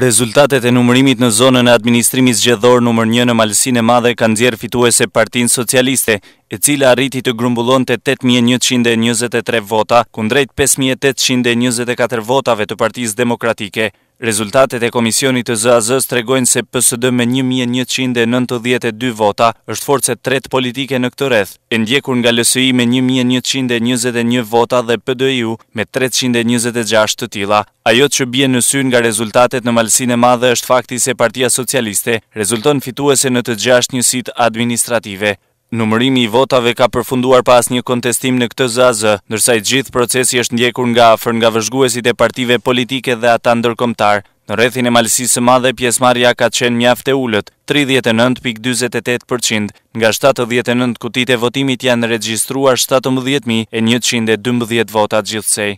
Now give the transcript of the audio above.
Rezultatet e numërimit në zonën e administrimis gjedhor nëmër një në malësin e madhe kanë nxjerr fituese partin socialiste, e cila arriti të grumbullon të 8.123 vota, kundrejt 5.824 votave të Partisë demokratike. Rezultatet e komisionit të ZAZ tregojnë se PSD me 1.192 vota është forcet tret politike në këtë rreth, e ndjekur nga LSI me 1.121 vota dhe PDU me 326 të tila. Ajo që bje në syrë nga rezultatet në malsin e madhe është fakti se Partia Socialiste rezulton fituese në të gjasht njësit administrative. Numërimi i votave ka përfunduar pas një kontestim në këtë zazë, nërsa i gjithë procesi është ndjekur nga afër nga vëzhguesit e partive politike dhe ata ndërkomtar. Në rethin e malësisë madhe, pjesmarja ka qenë mjaft e ullët, 39.28%, nga 79 kutit e votimit janë regjistruar 17.112 votat gjithsej.